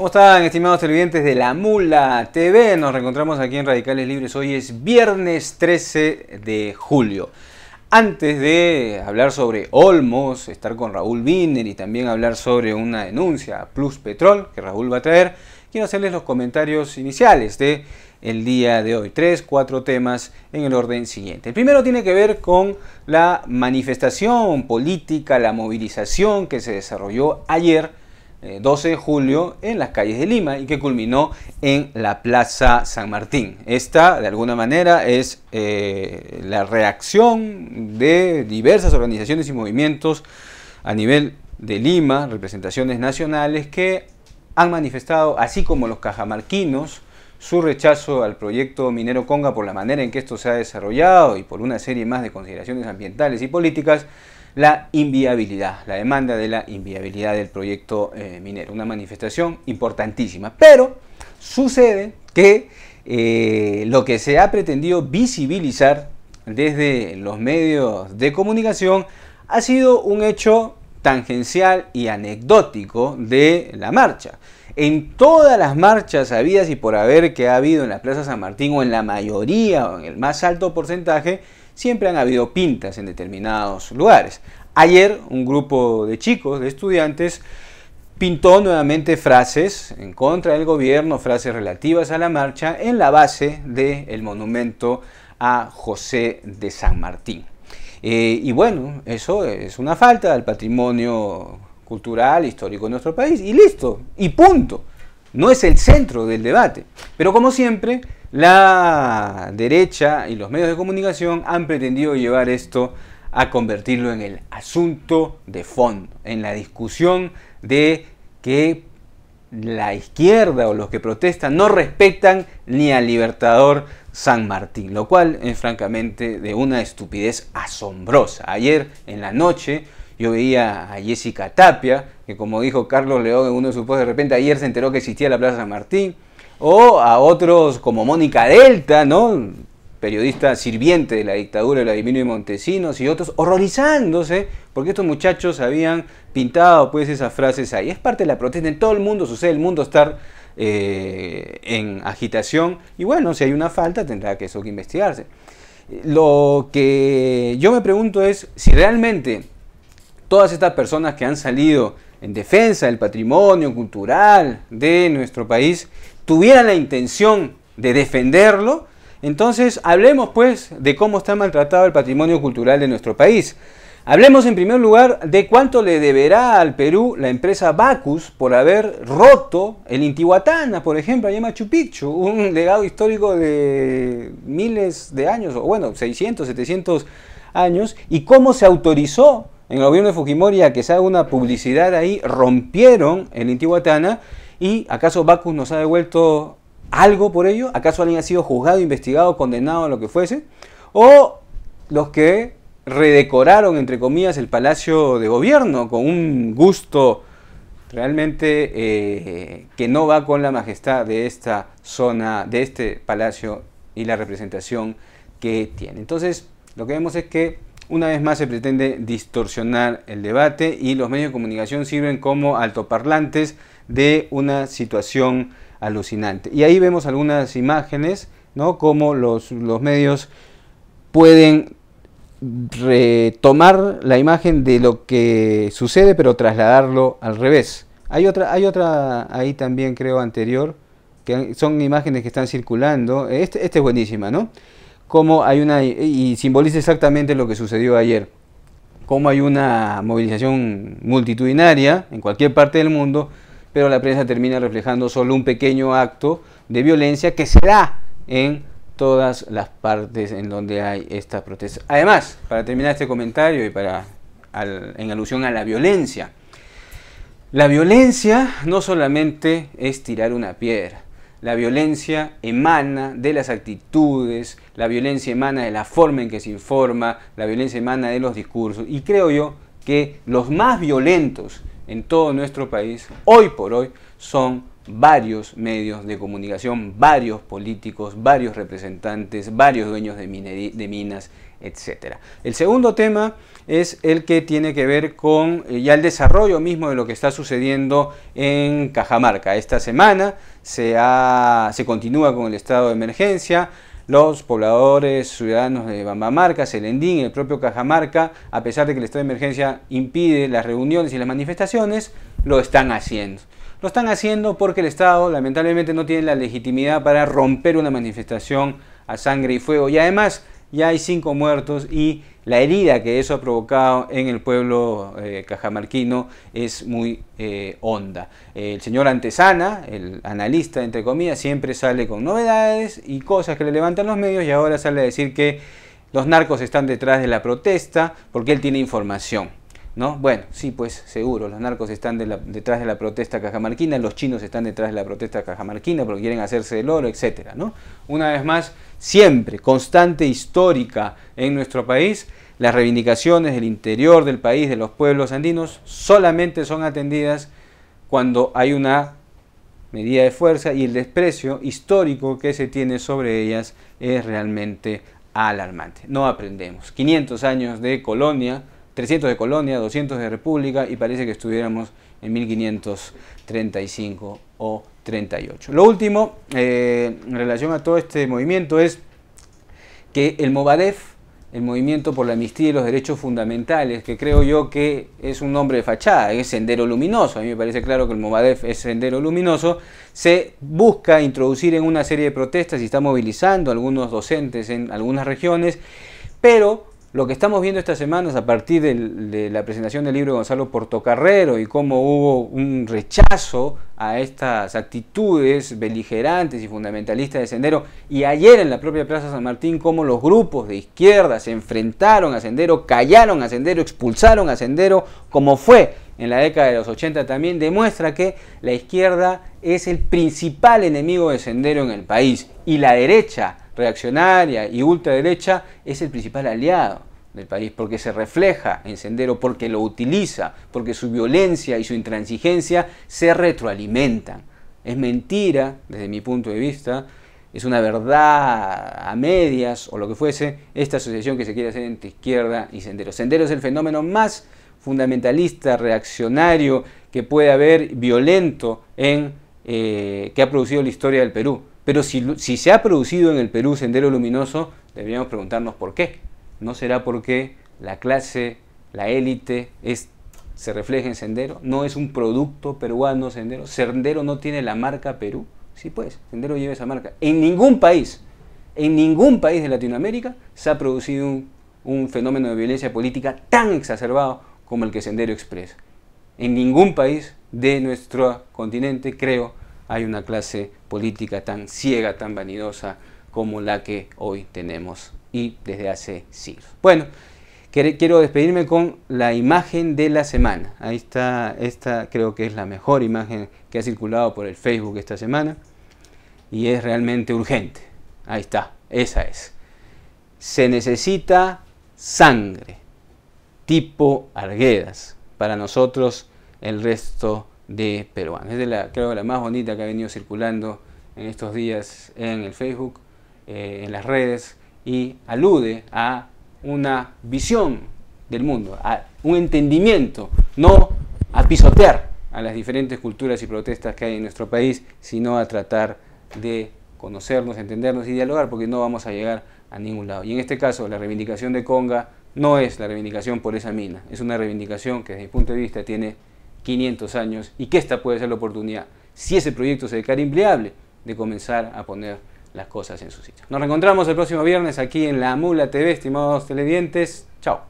¿Cómo están, estimados televidentes de La Mula TV? Nos reencontramos aquí en Radicales Libres. Hoy es viernes 13 de julio. Antes de hablar sobre Olmos, estar con Raúl Wiener y también hablar sobre una denuncia Plus Petrol que Raúl va a traer, quiero hacerles los comentarios iniciales de día de hoy. Tres, cuatro temas en el orden siguiente. El primero tiene que ver con la manifestación política, la movilización que se desarrolló ayer 12 eh, de julio en las calles de Lima y que culminó en la Plaza San Martín. Esta, de alguna manera, es eh, la reacción de diversas organizaciones y movimientos a nivel de Lima, representaciones nacionales, que han manifestado, así como los cajamarquinos, su rechazo al proyecto Minero Conga por la manera en que esto se ha desarrollado y por una serie más de consideraciones ambientales y políticas, la inviabilidad, la demanda de la inviabilidad del proyecto eh, minero. Una manifestación importantísima. Pero sucede que eh, lo que se ha pretendido visibilizar desde los medios de comunicación ha sido un hecho tangencial y anecdótico de la marcha. En todas las marchas habidas y por haber que ha habido en la Plaza San Martín o en la mayoría o en el más alto porcentaje, siempre han habido pintas en determinados lugares. Ayer un grupo de chicos, de estudiantes, pintó nuevamente frases en contra del gobierno, frases relativas a la marcha, en la base del monumento a José de San Martín. Eh, y bueno, eso es una falta al patrimonio cultural, histórico de nuestro país, y listo, y punto. No es el centro del debate. Pero como siempre, la derecha y los medios de comunicación han pretendido llevar esto a convertirlo en el asunto de fondo, en la discusión de que la izquierda o los que protestan no respetan ni al libertador San Martín, lo cual es francamente de una estupidez asombrosa. Ayer en la noche yo veía a Jessica Tapia, que como dijo Carlos León en uno de sus posts, de repente ayer se enteró que existía la Plaza San Martín, o a otros como Mónica Delta, ¿no? periodista sirviente de la dictadura de Vladimir Montesinos y otros, horrorizándose porque estos muchachos habían pintado pues esas frases ahí. Es parte de la protesta, en todo el mundo sucede, el mundo estar eh, en agitación y bueno, si hay una falta tendrá que eso que investigarse. Lo que yo me pregunto es si realmente todas estas personas que han salido en defensa del patrimonio cultural de nuestro país tuviera la intención de defenderlo, entonces hablemos pues de cómo está maltratado el patrimonio cultural de nuestro país. Hablemos en primer lugar de cuánto le deberá al Perú la empresa Bacus por haber roto el Intihuatana, por ejemplo, allá en Machu Picchu, un legado histórico de miles de años, o bueno, 600, 700 años, y cómo se autorizó en el gobierno de Fujimori a que se haga una publicidad ahí, rompieron el Intihuatana ¿Y acaso Bacus nos ha devuelto algo por ello? ¿Acaso alguien ha sido juzgado, investigado, condenado lo que fuese? ¿O los que redecoraron, entre comillas, el Palacio de Gobierno con un gusto realmente eh, que no va con la majestad de esta zona, de este palacio y la representación que tiene? Entonces, lo que vemos es que una vez más se pretende distorsionar el debate y los medios de comunicación sirven como altoparlantes de una situación alucinante. Y ahí vemos algunas imágenes, ¿no? Cómo los, medios pueden retomar la imagen de lo que sucede, pero trasladarlo al revés. Hay otra, hay otra ahí también creo anterior, que son imágenes que están circulando. Este, este es buenísima, ¿no? cómo hay una, y simboliza exactamente lo que sucedió ayer, cómo hay una movilización multitudinaria en cualquier parte del mundo, pero la prensa termina reflejando solo un pequeño acto de violencia que se da en todas las partes en donde hay estas protestas. Además, para terminar este comentario y para en alusión a la violencia, la violencia no solamente es tirar una piedra, la violencia emana de las actitudes, la violencia emana de la forma en que se informa, la violencia emana de los discursos. Y creo yo que los más violentos en todo nuestro país, hoy por hoy, son varios medios de comunicación, varios políticos, varios representantes, varios dueños de, minas, etc. El segundo tema es el que tiene que ver con eh, ya el desarrollo mismo de lo que está sucediendo en Cajamarca. Esta semana se, ha, se continúa con el estado de emergencia. Los pobladores ciudadanos de Bambamarca, Selendín, el propio Cajamarca, a pesar de que el estado de emergencia impide las reuniones y las manifestaciones, lo están haciendo. Lo están haciendo porque el Estado lamentablemente no tiene la legitimidad para romper una manifestación a sangre y fuego. Y además ya hay cinco muertos y la herida que eso ha provocado en el pueblo eh, cajamarquino es muy eh, honda. El señor Antesana, el analista entre comillas, siempre sale con novedades y cosas que le levantan los medios y ahora sale a decir que los narcos están detrás de la protesta porque él tiene información. ¿No? Bueno, sí, pues seguro, los narcos están detrás de la protesta cajamarquina, los chinos están detrás de la protesta cajamarquina porque quieren hacerse del oro, etc. ¿no? Una vez más, siempre, constante, histórica en nuestro país, las reivindicaciones del interior del país, de los pueblos andinos, solamente son atendidas cuando hay una medida de fuerza y el desprecio histórico que se tiene sobre ellas es realmente alarmante. No aprendemos. 500 años de colonia 300 de Colonia, 200 de República y parece que estuviéramos en 1535 o 38. Lo último eh, en relación a todo este movimiento es que el Movadef, el Movimiento por la Amnistía y los Derechos Fundamentales, que creo yo que es un nombre de fachada, es Sendero Luminoso, a mí me parece claro que el Movadef es Sendero Luminoso, se busca introducir en una serie de protestas y está movilizando a algunos docentes en algunas regiones, pero lo que estamos viendo estas semanas a partir de, de la presentación del libro de Gonzalo Portocarrero y cómo hubo un rechazo a estas actitudes beligerantes y fundamentalistas de Sendero, y ayer en la propia Plaza San Martín cómo los grupos de izquierda se enfrentaron a Sendero, callaron a Sendero, expulsaron a Sendero, como fue en la década de los 80 también, demuestra que la izquierda es el principal enemigo de Sendero en el país y la derecha reaccionaria y ultraderecha es el principal aliado del país, porque se refleja en Sendero, porque lo utiliza, porque su violencia y su intransigencia se retroalimentan. Es mentira, desde mi punto de vista, es una verdad a medias o lo que fuese, esta asociación que se quiere hacer entre izquierda y Sendero. Sendero es el fenómeno más fundamentalista, reaccionario, que puede haber violento en eh, que ha producido la historia del Perú. Pero si, se ha producido en el Perú Sendero Luminoso, deberíamos preguntarnos por qué. ¿No será porque la clase, la élite, se refleja en Sendero? ¿No es un producto peruano Sendero? ¿Sendero no tiene la marca Perú? Sí, pues, Sendero lleva esa marca. En ningún país, en ningún país de Latinoamérica se ha producido un, un fenómeno de violencia política tan exacerbado como el que Sendero expresa. En ningún país de nuestro continente, creo, hay una clase política tan ciega, tan vanidosa como la que hoy tenemos y desde hace siglos. Bueno, quiero despedirme con la imagen de la semana. Ahí está, esta creo que es la mejor imagen que ha circulado por el Facebook esta semana y es realmente urgente. Ahí está, esa es. Se necesita sangre tipo Arguedas para nosotros el resto de Es de la, creo la más bonita que ha venido circulando en estos días en el Facebook, eh, en las redes, y alude a una visión del mundo, a un entendimiento, no a pisotear a las diferentes culturas y protestas que hay en nuestro país, sino a tratar de conocernos, entendernos y dialogar, porque no vamos a llegar a ningún lado. Y en este caso, la reivindicación de Conga no es la reivindicación por esa mina, es una reivindicación que desde mi punto de vista tiene 500 años y que esta puede ser la oportunidad, si ese proyecto se declara empleable, de comenzar a poner las cosas en su sitio. Nos reencontramos el próximo viernes aquí en La Mula TV, estimados televidentes. Chao.